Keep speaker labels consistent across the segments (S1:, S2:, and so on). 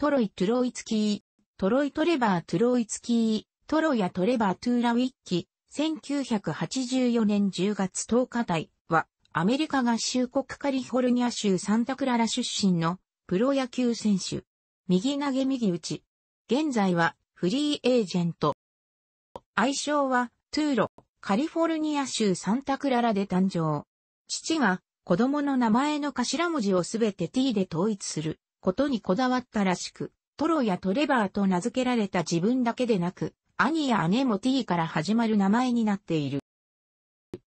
S1: トロイ・トゥロイツキー、トロイ・トレバー・トゥロイツキー、トロヤ・トレバー・トゥーラウィッキ、1984年10月10日台は、アメリカ合衆国カリフォルニア州サンタクララ出身のプロ野球選手。右投げ右打ち。現在はフリーエージェント。愛称はトゥーロ、カリフォルニア州サンタクララで誕生。父が子供の名前の頭文字をすべて T で統一することにこだわったらしく、トロやトレバーと名付けられた自分だけでなく、兄や姉も T から始まる名前になっている。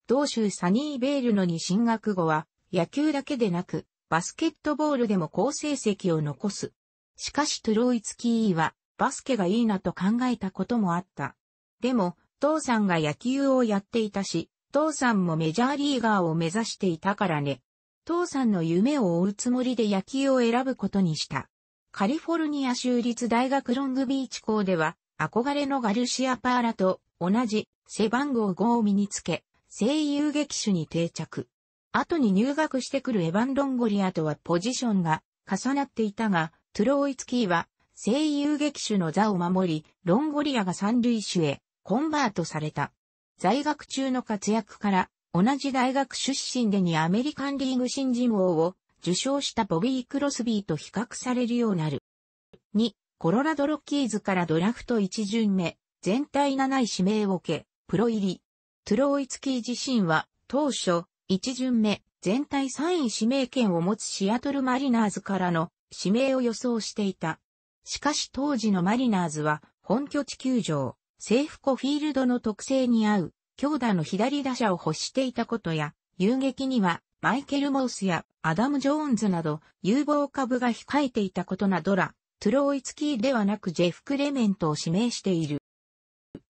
S1: 同州サニーベールのに進学後は、野球だけでなく、バスケットボールでも好成績を残す。しかしトゥロイツキーは、バスケがいいなと考えたこともあった。でも、父さんが野球をやっていたし、父さんもメジャーリーガーを目指していたからね。父さんの夢を追うつもりで野球を選ぶことにした。カリフォルニア州立大学ロングビーチ校では、憧れのガルシア・パーラと同じ背番号5を身につけ、声優劇手に定着。後に入学してくるエヴァン・ロンゴリアとはポジションが重なっていたが、トゥローイツキーは声優劇手の座を守り、ロンゴリアが三塁手へコンバートされた。在学中の活躍から同じ大学出身でにアメリカンリーグ新人王を受賞したボビー・クロスビーと比較されるようになる。2、コロラドロッキーズからドラフト1巡目、全体7位指名を受け、プロ入り。トゥロイツキー自身は、当初、1巡目、全体3位指名権を持つシアトルマリナーズからの指名を予想していた。しかし当時のマリナーズは、本拠地球場、セーフコフィールドの特性に合う強打の左打者を欲していたことや、遊撃にはマイケル・モースやアダム・ジョーンズなど有望株が控えていたことなどら、トゥロイツキーではなくジェフ・クレメントを指名している。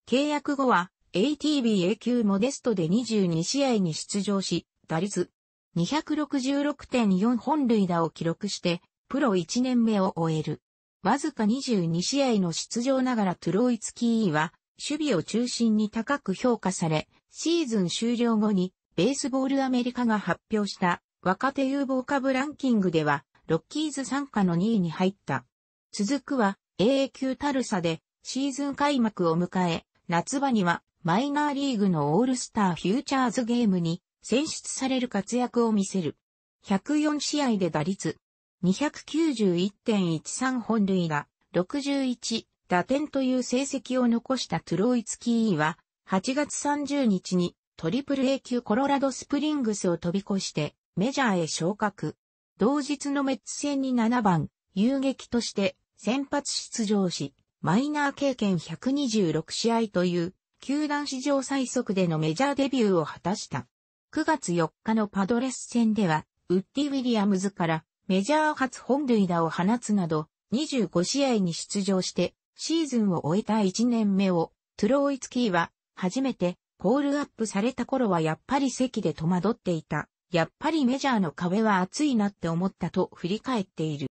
S1: 契約後は ATBA 級モデストで22試合に出場し、打率266.4本塁打を記録して、プロ1年目を終える。わずか22試合の出場ながらトゥロイツキーは守備を中心に高く評価され、シーズン終了後にベースボールアメリカが発表した若手有望株ランキングでは、ロッキーズ参加の2位に入った。続くは AA 級タルサでシーズン開幕を迎え、夏場にはマイナーリーグのオールスターフューチャーズゲームに選出される活躍を見せる。104試合で打率291.13本塁打61打点という成績を残したトゥロイツキーは、8月30日にトリプル A 級コロラドスプリングスを飛び越してメジャーへ昇格。同日のメッツ戦に7番、遊撃として先発出場し、マイナー経験126試合という、球団史上最速でのメジャーデビューを果たした。9月4日のパドレス戦では、ウッディ・ウィリアムズからメジャー初本塁打を放つなど、25試合に出場して、シーズンを終えた1年目を、トゥロイツキーは、初めて、コールアップされた頃はやっぱり席で戸惑っていた。やっぱりメジャーの壁は厚いなって思ったと振り返っている。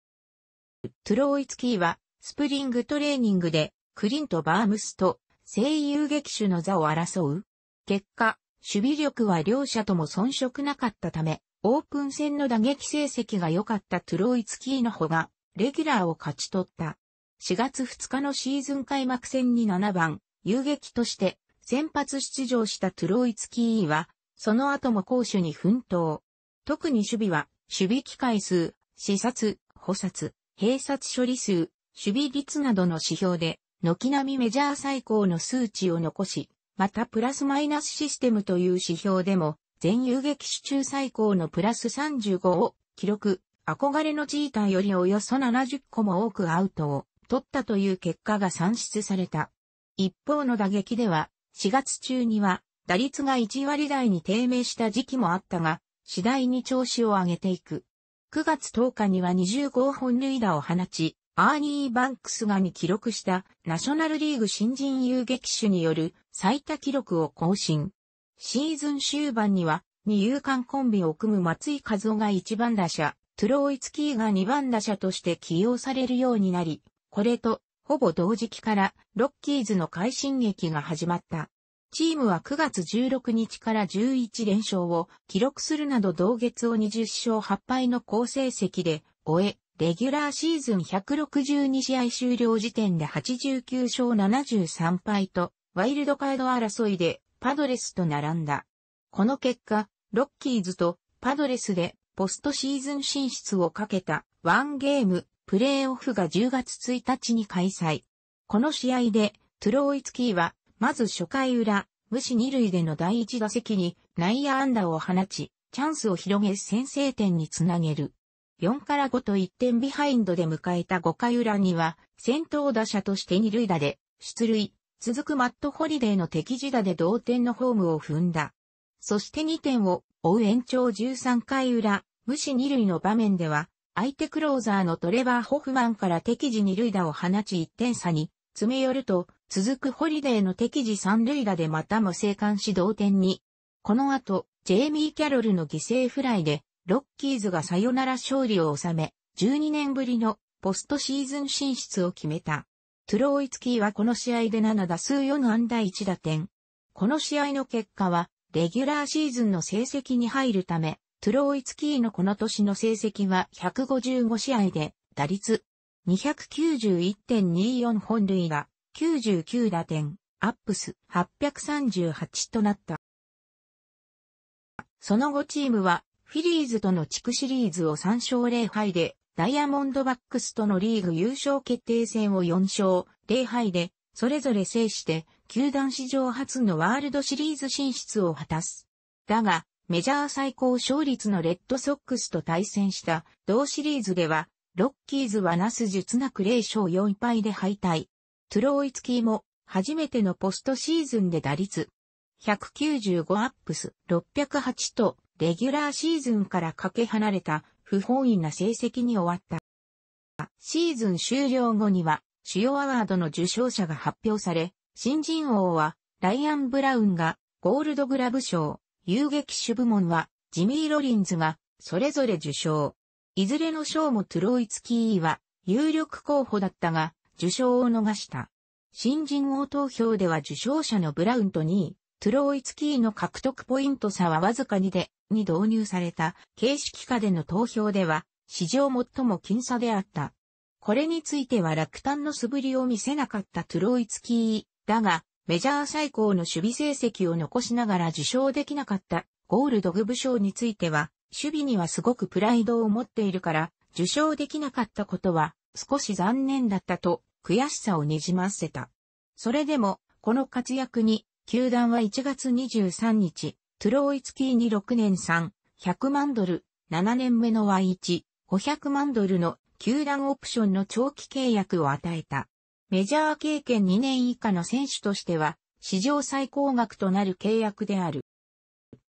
S1: トゥロイツキーは、スプリングトレーニングで、クリント・バームスと、声優劇種の座を争う。結果、守備力は両者とも遜色なかったため、オープン戦の打撃成績が良かったトゥロイツキーの方が、レギュラーを勝ち取った。4月2日のシーズン開幕戦に7番、遊撃として先発出場したトゥロイツキーは、その後も攻守に奮闘。特に守備は、守備機会数、視察、補殺、閉殺処理数、守備率などの指標で、軒並みメジャー最高の数値を残し、またプラスマイナスシステムという指標でも、全遊撃手中最高のプラス35を記録、憧れのチーターよりおよそ70個も多くアウトを取ったという結果が算出された。一方の打撃では、4月中には打率が1割台に低迷した時期もあったが、次第に調子を上げていく。9月10日には25本塁打を放ち、アーニー・バンクスがに記録したナショナルリーグ新人遊撃手による最多記録を更新。シーズン終盤には、二遊間コンビを組む松井和夫が1番打者、トゥロイツキーが2番打者として起用されるようになり、これと、ほぼ同時期から、ロッキーズの快進撃が始まった。チームは9月16日から11連勝を記録するなど同月を20勝8敗の好成績で終え、レギュラーシーズン162試合終了時点で89勝73敗と、ワイルドカード争いでパドレスと並んだ。この結果、ロッキーズとパドレスでポストシーズン進出をかけたワンゲームプレーオフが10月1日に開催。この試合で、トゥロイツキーは、まず初回裏、無視二塁での第一打席に内野安打を放ち、チャンスを広げ先制点につなげる。4から5と1点ビハインドで迎えた5回裏には、先頭打者として二塁打で、出塁、続くマットホリデーの敵地打で同点のホームを踏んだ。そして2点を追う延長13回裏、無視二塁の場面では、相手クローザーのトレバー・ホフマンから敵時二塁打を放ち1点差に詰め寄ると、続くホリデーの敵時三塁打でまたも生還し同点に。この後、ジェイミー・キャロルの犠牲フライで、ロッキーズがサヨナラ勝利を収め、12年ぶりのポストシーズン進出を決めた。トゥローイツキーはこの試合で7打数4安打1打点。この試合の結果は、レギュラーシーズンの成績に入るため、トゥローイツキーのこの年の成績は155試合で、打率291.24本塁が99打点、アップス838となった。その後チームは、フィリーズとの地区シリーズを3勝0敗で、ダイヤモンドバックスとのリーグ優勝決定戦を4勝0敗で、それぞれ制して、球団史上初のワールドシリーズ進出を果たす。だが、メジャー最高勝率のレッドソックスと対戦した同シリーズでは、ロッキーズはなす術なく0勝4敗で敗退。トゥロイツキーも初めてのポストシーズンで打率195アップス608とレギュラーシーズンからかけ離れた不本意な成績に終わった。シーズン終了後には主要アワードの受賞者が発表され、新人王はライアン・ブラウンがゴールドグラブ賞、遊撃手部門は、ジミー・ロリンズが、それぞれ受賞。いずれの賞もトゥロイツキーは、有力候補だったが、受賞を逃した。新人王投票では受賞者のブラウンと2位、トゥロイツキーの獲得ポイント差はわずかにで、に導入された形式下での投票では、史上最も僅差であった。これについては落胆の素振りを見せなかったトゥロイツキー、だが、メジャー最高の守備成績を残しながら受賞できなかったゴールドグブ賞については、守備にはすごくプライドを持っているから、受賞できなかったことは少し残念だったと悔しさをにじませた。それでも、この活躍に、球団は1月23日、トゥロイツキーに6年3、100万ドル、7年目の Y1、500万ドルの球団オプションの長期契約を与えた。メジャー経験2年以下の選手としては、史上最高額となる契約である。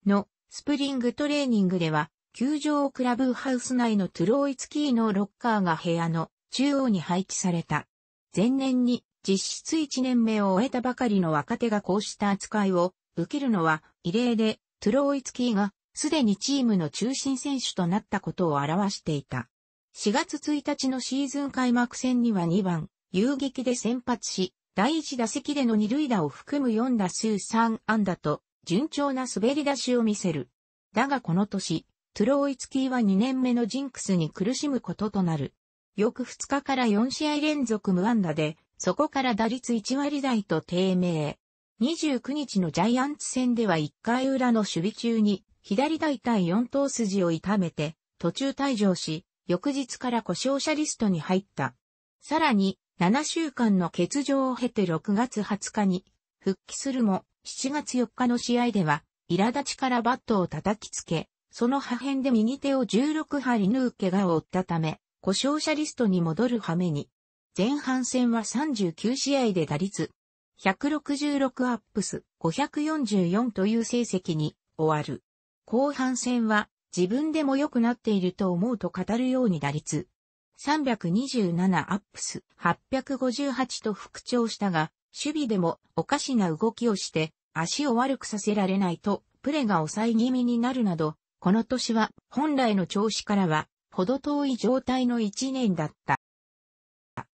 S1: の、スプリングトレーニングでは、球場クラブハウス内のトゥロイツキーのロッカーが部屋の中央に配置された。前年に実質1年目を終えたばかりの若手がこうした扱いを受けるのは異例で、トゥロイツキーがすでにチームの中心選手となったことを表していた。4月1日のシーズン開幕戦には2番、遊撃で先発し、第1打席での2塁打を含む4打数3安打と、順調な滑り出しを見せる。だがこの年、トゥローイツキーは2年目のジンクスに苦しむこととなる。翌2日から4試合連続無安打で、そこから打率1割台と低迷。29日のジャイアンツ戦では1回裏の守備中に、左大体4頭筋を痛めて、途中退場し、翌日から故障者リストに入った。さらに、7週間の欠場を経て6月20日に復帰するも、7月4日の試合では、苛立ちからバットを叩きつけ、その破片で右手を16針縫う怪我を負ったため、故障者リストに戻る羽目に。前半戦は39試合で打率、166アップス、544という成績に終わる。後半戦は自分でも良くなっていると思うと語るように打率、327アップス858と復調したが、守備でもおかしな動きをして足を悪くさせられないとプレが抑え気味になるなど、この年は本来の調子からはほど遠い状態の1年だった。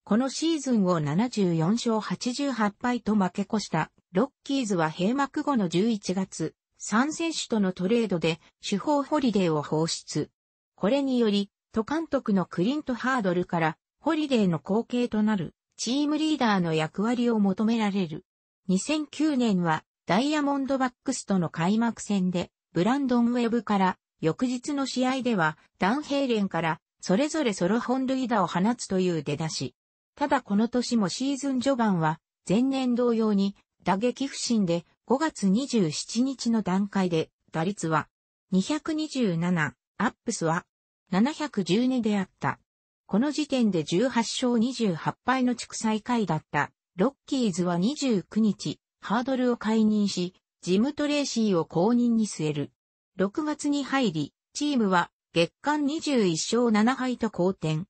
S1: このシーズンを74勝88敗と負け越したロッキーズは閉幕後の11月、3選手とのトレードで主砲ホリデーを放出。これにより、都監督のクリント・ハードルから、ホリデーの後継となる、チームリーダーの役割を求められる。2009年は、ダイヤモンドバックスとの開幕戦で、ブランドン・ウェブから、翌日の試合では、ダン・ヘイレンから、それぞれソロ本塁打を放つという出だし。ただこの年もシーズン序盤は、前年同様に、打撃不振で、5月27日の段階で、打率は、227、アップスは712であった。この時点で18勝28敗の地区最下位だった。ロッキーズは29日、ハードルを解任し、ジム・トレーシーを公認に据える。6月に入り、チームは月間21勝7敗と好転。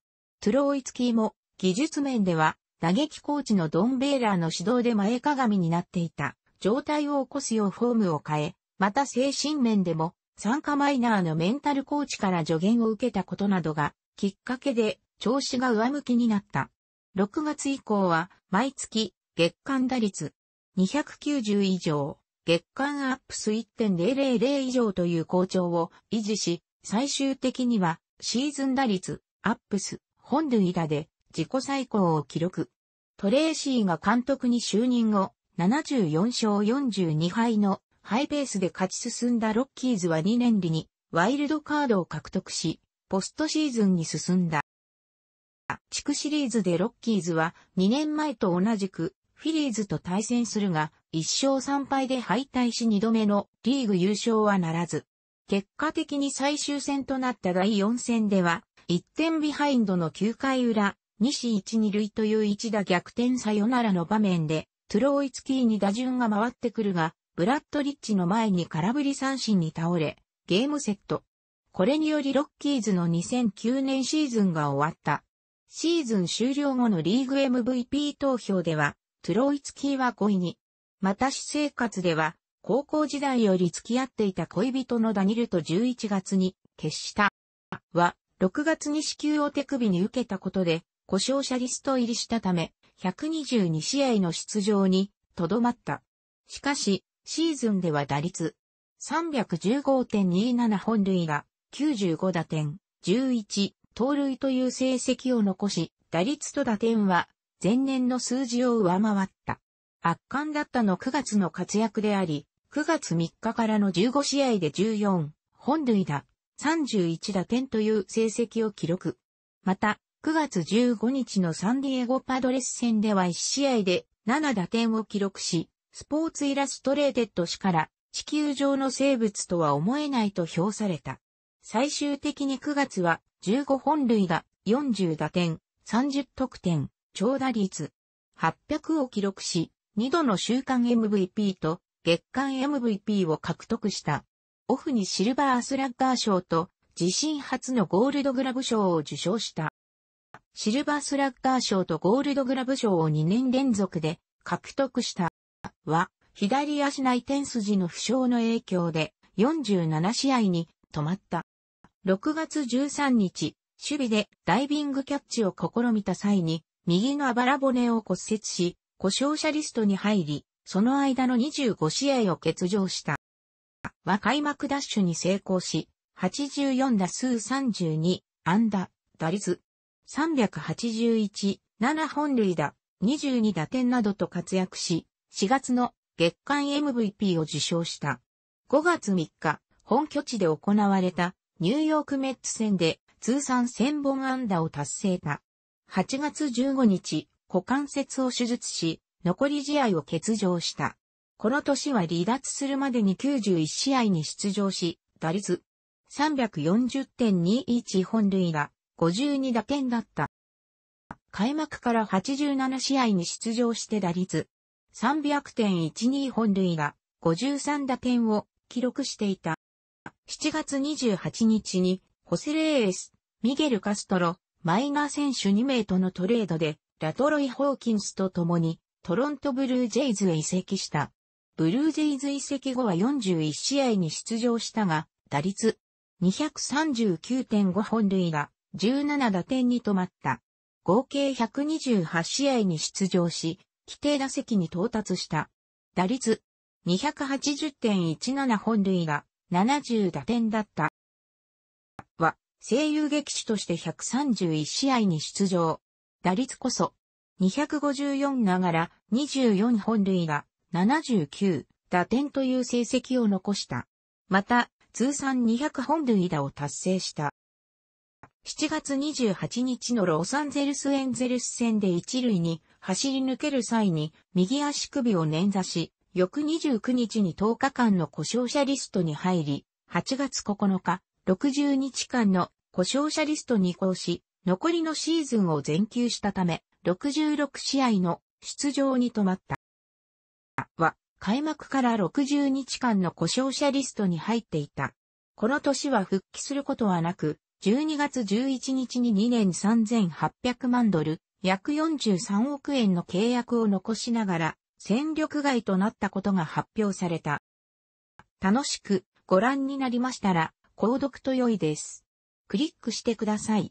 S1: トゥローイツキーも技術面では打撃コーチのドン・ベーラーの指導で前かがみになっていた状態を起こすようフォームを変え、また精神面でも参加マイナーのメンタルコーチから助言を受けたことなどが、きっかけで、調子が上向きになった。6月以降は、毎月、月間打率、290以上、月間アップス1.000以上という好調を維持し、最終的には、シーズン打率、アップス、本塁打で、自己最高を記録。トレーシーが監督に就任後、74勝42敗のハイペースで勝ち進んだロッキーズは2年利にワイルドカードを獲得し、ポストシーズンに進んだ。地区シリーズでロッキーズは2年前と同じくフィリーズと対戦するが、1勝3敗で敗退し2度目のリーグ優勝はならず。結果的に最終戦となった第4戦では、1点ビハインドの9回裏、西1、2塁という一打逆転さよならの場面で、トゥロイツキーに打順が回ってくるが、ブラッドリッチの前に空振り三振に倒れ、ゲームセット。これによりロッキーズの2009年シーズンが終わった。シーズン終了後のリーグ MVP 投票では、トゥロイツキーは5位に。また私生活では、高校時代より付き合っていた恋人のダニルと11月に、決した。は、6月に支給を手首に受けたことで、故障者リスト入りしたため、122試合の出場に、とどまった。しかし、シーズンでは打率315.27本塁打、95打点、11、盗塁という成績を残し、打率と打点は前年の数字を上回った。圧巻だったの9月の活躍であり、9月3日からの15試合で14、本塁打、31打点という成績を記録。また、9月15日のサンディエゴパドレス戦では1試合で7打点を記録し、スポーツイラストレーテッド誌から地球上の生物とは思えないと評された。最終的に9月は15本類が40打点、30得点、長打率800を記録し、2度の週間 MVP と月間 MVP を獲得した。オフにシルバースラッガー賞と自身初のゴールドグラブ賞を受賞した。シルバースラッガー賞とゴールドグラブ賞を2年連続で獲得した。は、左足内転筋の負傷の影響で、47試合に止まった。6月13日、守備でダイビングキャッチを試みた際に、右のあばら骨を骨折し、故障者リストに入り、その間の25試合を欠場した。は開幕ダッシュに成功し、84打数32、安打、打率、381、7本塁打、22打点などと活躍し、4月の月間 MVP を受賞した。5月3日、本拠地で行われたニューヨークメッツ戦で通算1000本安打を達成た。8月15日、股関節を手術し、残り試合を欠場した。この年は離脱するまでに91試合に出場し、打率340.21本塁打、52打点だった。開幕から87試合に出場して打率300.12本塁打、53打点を記録していた。7月28日に、ホセレーエス、ミゲル・カストロ、マイナー選手2名とのトレードで、ラトロイ・ホーキンスと共に、トロントブルージェイズへ移籍した。ブルージェイズ移籍後は41試合に出場したが、打率239.5本塁打、17打点に止まった。合計128試合に出場し、規定打席に到達した。打率280.17本塁が70打点だった。は、声優劇士として131試合に出場。打率こそ254ながら24本塁が79打点という成績を残した。また、通算200本塁打を達成した。7月28日のロサンゼルスエンゼルス戦で一塁に走り抜ける際に右足首を捻挫し、翌29日に10日間の故障者リストに入り、8月9日、60日間の故障者リストに移行し、残りのシーズンを全休したため、66試合の出場に止まった。は、開幕から60日間の故障者リストに入っていた。この年は復帰することはなく、12月11日に2年3800万ドル、約43億円の契約を残しながら、戦力外となったことが発表された。楽しくご覧になりましたら、購読と良いです。クリックしてください。